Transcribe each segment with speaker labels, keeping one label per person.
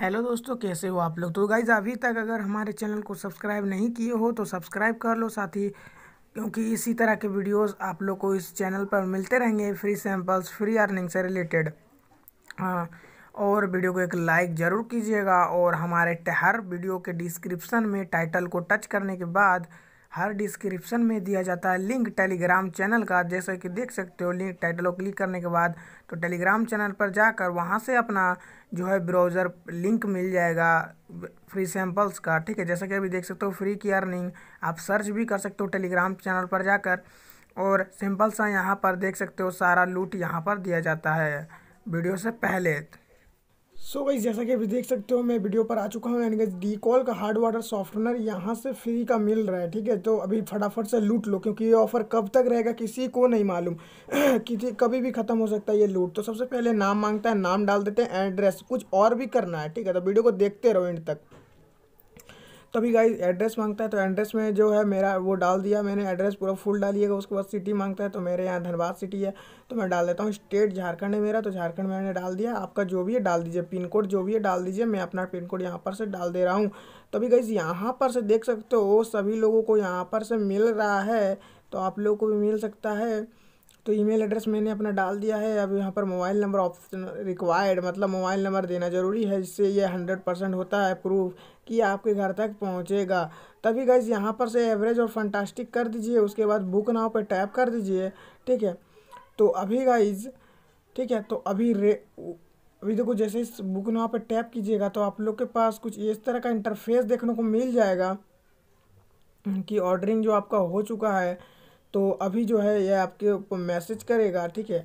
Speaker 1: hello दोस्तों कैसे हो आप लोग तो गाइज अभी तक अगर हमारे चैनल को सब्सक्राइब नहीं किए हो तो सब्सक्राइब कर लो साथ ही क्योंकि इसी तरह के वीडियोस आप लोग को इस चैनल पर मिलते रहेंगे फ्री सैम्पल्स फ्री अर्निंग से रिलेटेड हाँ और वीडियो को एक लाइक ज़रूर कीजिएगा और हमारे हर वीडियो के डिस्क्रिप्सन में टाइटल को टच करने के बाद हर डिस्क्रिप्शन में दिया जाता है लिंक टेलीग्राम चैनल का जैसे कि देख सकते हो लिंक टाइटल को क्लिक करने के बाद तो टेलीग्राम चैनल पर जाकर वहाँ से अपना जो है ब्राउज़र लिंक मिल जाएगा फ्री सैम्पल्स का ठीक है जैसा कि अभी देख सकते हो फ्री की अर्निंग आप सर्च भी कर सकते हो टेलीग्राम चैनल पर जाकर और सिंपल सा यहाँ पर देख सकते हो सारा लूट यहाँ पर दिया जाता है वीडियो से पहले सो so जैसा कि अभी देख सकते हो मैं वीडियो पर आ चुका हूँ यानी कि डी कॉल का हार्ड वाटर सॉफ्टवेयर यहाँ से फ्री का मिल रहा है ठीक है तो अभी फटाफट से लूट लो क्योंकि ये ऑफर कब तक रहेगा किसी को नहीं मालूम किसी कभी भी ख़त्म हो सकता है ये लूट तो सबसे पहले नाम मांगता है नाम डाल देते हैं एड्रेस कुछ और भी करना है ठीक है तो वीडियो को देखते रहो एंड तक तभी गाइज एड्रेस मांगता है तो एड्रेस में जो है मेरा वो डाल दिया मैंने एड्रेस पूरा फुल डालिएगा उसके बाद सिटी मांगता है तो मेरे यहाँ धनबाद सिटी है तो मैं डाल देता हूँ स्टेट झारखंड है मेरा तो झारखंड मैंने डाल दिया आपका जो भी है डाल दीजिए पिन कोड जो भी है डाल दीजिए मैं अपना पिन कोड यहाँ पर से डाल दे रहा हूँ तो अभी गाइज यहाँ पर से देख सकते हो सभी लोगों को यहाँ पर से मिल रहा है तो आप लोग को भी मिल सकता है तो ईमेल एड्रेस मैंने अपना डाल दिया है अब यहाँ पर मोबाइल नंबर ऑप्शन रिक्वायर्ड मतलब मोबाइल नंबर देना ज़रूरी है जिससे ये हंड्रेड परसेंट होता है प्रूफ कि आपके घर तक पहुँचेगा तभी गाइज यहाँ पर से एवरेज और फंटास्टिक कर दीजिए उसके बाद बुक नाव पर टैप कर दीजिए ठीक है तो अभी गाइज ठीक है तो अभी रे अभी देखो जैसे इस बुक नाव पर टैप कीजिएगा तो आप लोग के पास कुछ इस तरह का इंटरफेस देखने को मिल जाएगा कि ऑर्डरिंग जो आपका हो चुका है तो अभी जो है ये आपके ऊपर मैसेज करेगा ठीक है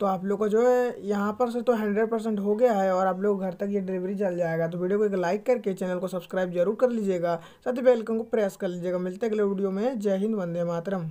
Speaker 1: तो आप लोग का जो है यहाँ पर से तो हंड्रेड परसेंट हो गया है और आप लोग घर तक ये डिलीवरी चल जाएगा तो वीडियो को एक लाइक करके चैनल को सब्सक्राइब जरूर कर लीजिएगा साथ ही बेल आइकन को प्रेस कर लीजिएगा मिलते अगले वीडियो में जय हिंद वंदे मातरम